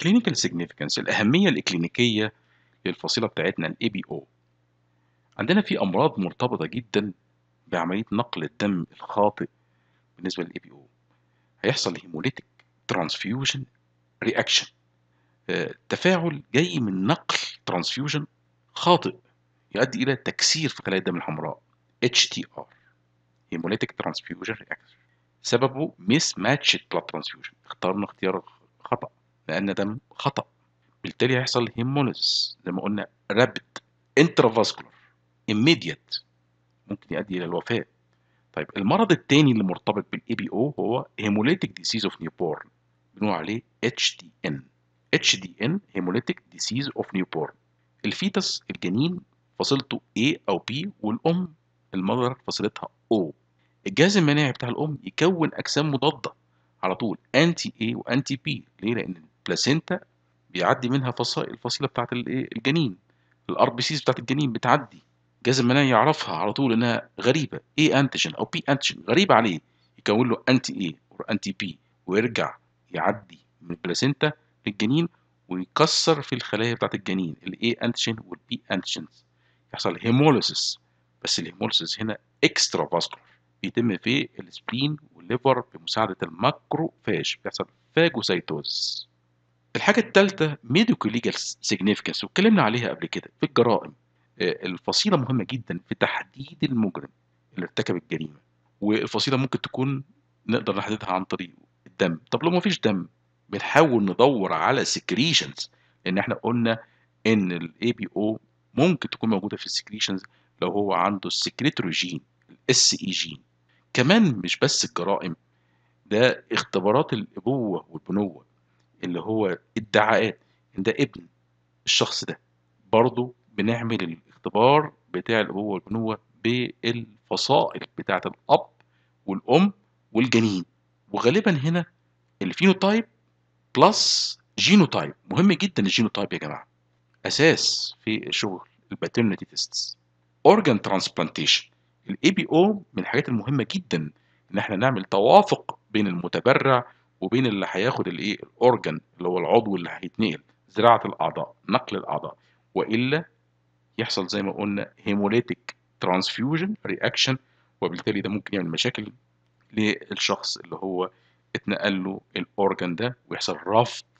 clinical significance الأهمية الإكلينيكية للفصيلة بتاعتنا الـ ABO عندنا في أمراض مرتبطة جدا بعملية نقل الدم الخاطئ بالنسبة للـ ABO هيحصل هيموليتيك ترانسفيوجن رياكشن تفاعل جاي من نقل ترانسفيوجن خاطئ يؤدي إلى تكسير في خلايا الدم الحمراء HTR هيموليتيك ترانسفيوجن رياكشن سببه ميس ماتش transfusion اخترنا اختيار لأن دم خطأ بالتالي هيحصل هيمونس زي ما قلنا رابد انترافاسكولار immediate ممكن يؤدي إلى الوفاة طيب المرض الثاني اللي مرتبط بالاي بي او هو هيموليتيك ديسيز اوف نيو بورن بنقول عليه اتش دي ان اتش دي ان هيموليتيك ديسيز اوف نيو بورن الفيتس الجنين فصلته A أو بي والأم المذر فصلتها او الجهاز المناعي بتاع الأم يكون أجسام مضادة على طول أنتي A وأنتي بي ليه؟ لأن البلاسينتا بيعدي منها فصائل الفصيله بتاعه الايه الجنين الار بي سيز بتاعه الجنين بتعدي جهاز المناعي يعرفها على طول انها غريبه اي انتيجين او بي انتيجين غريبه عليه يكون له انتي اي او انتي بي ويرجع يعدي من البلاسينتا للجنين ويكسر في الخلايا بتاعه الجنين الاي انتيجين والبي انتيجين يحصل هيموليسيس بس الهيموليسيس هنا اكسترا فاسكولار بيتم في السبلين والليفر بمساعده الماكروفاج بيحصل فاجوسايتوز الحاجة الثالثة ميديكو ليجال سيجنيفيكانس واتكلمنا عليها قبل كده في الجرائم آه، الفصيلة مهمة جدا في تحديد المجرم اللي ارتكب الجريمة والفصيلة ممكن تكون نقدر نحددها عن طريق الدم طب لو ما فيش دم بنحاول ندور على سكريشنز لان احنا قلنا ان الاي بي او ممكن تكون موجوده في السكريشنز لو هو عنده السكريتروجين الاس اي جين كمان مش بس الجرائم ده اختبارات الابوه والبنوه اللي هو ادعاءات ان ده ابن الشخص ده برضه بنعمل الاختبار بتاع الابوه والبنوه بالفصائل بتاعه الاب والام والجنين وغالبا هنا الفينوتايب بلس جينوتايب مهم جدا الجينوتايب يا جماعه اساس في شغل الباترنتي تيستس اورجان ترانسبلانتيشن الاي بي او من الحاجات المهمه جدا ان احنا نعمل توافق بين المتبرع وبين اللي هياخد الايه الاورجن اللي هو العضو اللي هيتنقل زراعه الاعضاء نقل الاعضاء والا يحصل زي ما قلنا هيموليتيك ترانسفيوجن رياكشن وبالتالي ده ممكن يعمل مشاكل للشخص اللي هو اتنقل له الاورجن ده ويحصل رفض